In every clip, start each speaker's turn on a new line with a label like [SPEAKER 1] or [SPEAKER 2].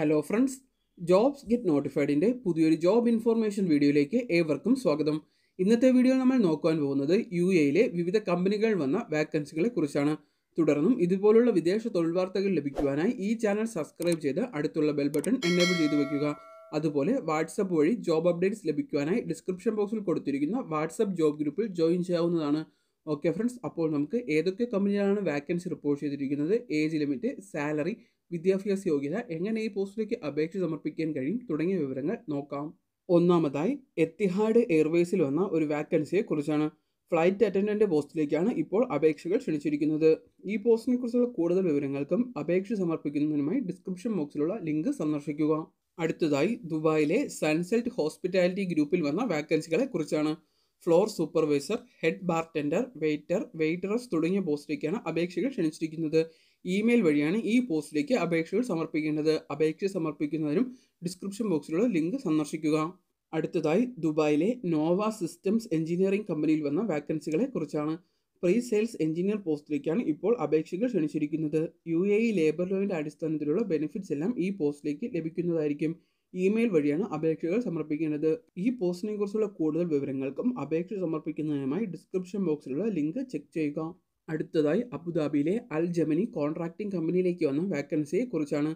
[SPEAKER 1] hello friends jobs get നോട്ടിഫൈഡിൻ്റെ പുതിയൊരു job information വീഡിയോയിലേക്ക് ഏവർക്കും സ്വാഗതം ഇന്നത്തെ വീഡിയോ നമ്മൾ നോക്കാൻ പോകുന്നത് യു എയിലെ വിവിധ കമ്പനികൾ വന്ന വാക്കൻസികളെ കുറിച്ചാണ് തുടർന്നും ഇതുപോലുള്ള വിദേശ തൊഴിൽ വാർത്തകൾ ലഭിക്കുവാനായി ഈ ചാനൽ സബ്സ്ക്രൈബ് ചെയ്ത് അടുത്തുള്ള ബെൽ ബട്ടൺ എനേബിൾ ചെയ്തു വയ്ക്കുക അതുപോലെ വാട്സപ്പ് വഴി ജോബ് അപ്ഡേറ്റ്സ് ലഭിക്കുവാനായി ഡിസ്ക്രിപ്ഷൻ ബോക്സിൽ കൊടുത്തിരിക്കുന്ന വാട്സപ്പ് ജോബ് ഗ്രൂപ്പിൽ ജോയിൻ ചെയ്യാവുന്നതാണ് ഓക്കെ ഫ്രണ്ട്സ് അപ്പോൾ നമുക്ക് ഏതൊക്കെ കമ്പനികളാണ് വാക്കൻസി റിപ്പോർട്ട് ചെയ്തിരിക്കുന്നത് ഏജ് ലിമിറ്റ് സാലറി വിദ്യാഭ്യാസ യോഗ്യത എങ്ങനെ ഈ പോസ്റ്റിലേക്ക് അപേക്ഷ സമർപ്പിക്കാൻ കഴിയും തുടങ്ങിയ വിവരങ്ങൾ നോക്കാം ഒന്നാമതായി എത്തിഹാഡ് എയർവേസിൽ വന്ന ഒരു കുറിച്ചാണ് ഫ്ലൈറ്റ് അറ്റൻഡൻ്റ് പോസ്റ്റിലേക്കാണ് ഇപ്പോൾ അപേക്ഷകൾ ക്ഷണിച്ചിരിക്കുന്നത് ഈ പോസ്റ്റിനെക്കുറിച്ചുള്ള കൂടുതൽ വിവരങ്ങൾക്കും അപേക്ഷ സമർപ്പിക്കുന്നതിനുമായി ഡിസ്ക്രിപ്ഷൻ ബോക്സിലുള്ള ലിങ്ക് സന്ദർശിക്കുക അടുത്തതായി ദുബായിലെ സൺസെറ്റ് ഹോസ്പിറ്റാലിറ്റി ഗ്രൂപ്പിൽ വന്ന വാക്കൻസികളെ കുറിച്ചാണ് floor supervisor head bartender waiter waitress തുടങ്ങിയ പോസ്റ്റിലേക്കാണ് അപേക്ഷകൾ ക്ഷണിച്ചിരിക്കുന്നത് ഇമെയിൽ വഴിയാണ് ഈ പോസ്റ്റിലേക്ക് അപേക്ഷകൾ സമർപ്പിക്കേണ്ടത് അപേക്ഷ സമർപ്പിക്കുന്നതിനും ഡിസ്ക്രിപ്ഷൻ ബോക്സിലുള്ള ലിങ്ക് സന്ദർശിക്കുക അടുത്തതായി ദുബായിലെ നോവ സിസ്റ്റംസ് എഞ്ചിനീയറിംഗ് കമ്പനിയിൽ വന്ന വാക്കൻസികളെ കുറിച്ചാണ് പ്രീ സെയിൽസ് എഞ്ചിനീയർ പോസ്റ്റിലേക്കാണ് ഇപ്പോൾ അപേക്ഷകൾ ക്ഷണിച്ചിരിക്കുന്നത് യു എ ഇ ലേബർ ലോയിൻ്റെ അടിസ്ഥാനത്തിലുള്ള ബെനിഫിറ്റ്സ് എല്ലാം ഈ പോസ്റ്റിലേക്ക് ലഭിക്കുന്നതായിരിക്കും ഇമെയിൽ വഴിയാണ് അപേക്ഷകൾ സമർപ്പിക്കേണ്ടത് ഈ പോസ്റ്റിനെ കുറിച്ചുള്ള കൂടുതൽ വിവരങ്ങൾക്കും അപേക്ഷ സമർപ്പിക്കുന്നതിനുമായി ഡിസ്ക്രിപ്ഷൻ ബോക്സിലുള്ള ലിങ്ക് ചെക്ക് ചെയ്യുക അടുത്തതായി അബുദാബിയിലെ അൽ ജമനി കോൺട്രാക്ടിംഗ് കമ്പനിയിലേക്ക് വന്ന കുറിച്ചാണ്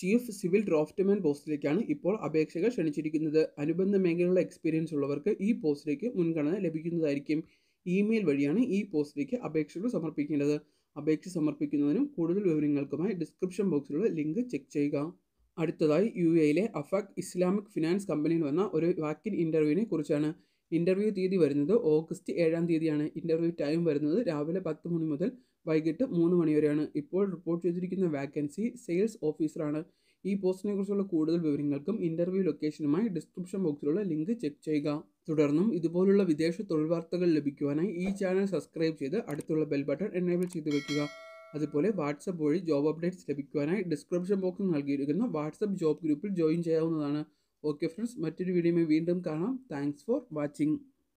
[SPEAKER 1] ചീഫ് സിവിൽ ഡ്രാഫ്റ്റ്മാൻ പോസ്റ്റിലേക്കാണ് ഇപ്പോൾ അപേക്ഷകൾ ക്ഷണിച്ചിരിക്കുന്നത് അനുബന്ധ മേഖലയിലുള്ള എക്സ്പീരിയൻസ് ഉള്ളവർക്ക് ഈ പോസ്റ്റിലേക്ക് മുൻഗണന ലഭിക്കുന്നതായിരിക്കും ഇമെയിൽ വഴിയാണ് ഈ പോസ്റ്റിലേക്ക് അപേക്ഷകൾ സമർപ്പിക്കേണ്ടത് അപേക്ഷ സമർപ്പിക്കുന്നതിനും കൂടുതൽ വിവരങ്ങൾക്കുമായി ഡിസ്ക്രിപ്ഷൻ ബോക്സിലുള്ള ലിങ്ക് ചെക്ക് ചെയ്യുക അടുത്തതായി യു എയിലെ അഫാഖ് ഇസ്ലാമിക് ഫിനാൻസ് കമ്പനിയിൽ വന്ന ഒരു വാക്കിൻ ഇൻ്റർവ്യൂവിനെ കുറിച്ചാണ് ഇൻ്റർവ്യൂ തീയതി വരുന്നത് ഓഗസ്റ്റ് ഏഴാം തീയതിയാണ് ഇൻ്റർവ്യൂ ടൈം വരുന്നത് രാവിലെ പത്ത് മണി മുതൽ വൈകിട്ട് മൂന്ന് മണി വരെയാണ് ഇപ്പോൾ റിപ്പോർട്ട് ചെയ്തിരിക്കുന്ന വാക്കൻസി സെയിൽസ് ഓഫീസറാണ് ഈ പോസ്റ്റിനെ കുറിച്ചുള്ള കൂടുതൽ വിവരങ്ങൾക്കും ഇൻ്റർവ്യൂ ലൊക്കേഷനുമായി ഡിസ്ക്രിപ്ഷൻ ബോക്സിലുള്ള ലിങ്ക് ചെക്ക് ചെയ്യുക തുടർന്നും ഇതുപോലുള്ള വിദേശ തൊഴിൽ വാർത്തകൾ ലഭിക്കുവാനായി ഈ ചാനൽ സബ്സ്ക്രൈബ് ചെയ്ത് അടുത്തുള്ള ബെൽ ബട്ടൺ എനേബിൾ ചെയ്ത് വയ്ക്കുക അതുപോലെ വാട്സപ്പ് വഴി ജോബ് അപ്ഡേറ്റ്സ് ലഭിക്കുവാനായി ഡിസ്ക്രിപ്ഷൻ ബോക്സിൽ നൽകിയിരിക്കുന്ന വാട്സപ്പ് ജോബ് ഗ്രൂപ്പിൽ ജോയിൻ ചെയ്യാവുന്നതാണ് ഓക്കെ ഫ്രണ്ട്സ് മറ്റൊരു വീഡിയോ വീണ്ടും കാണാം താങ്ക്സ് ഫോർ വാച്ചിങ്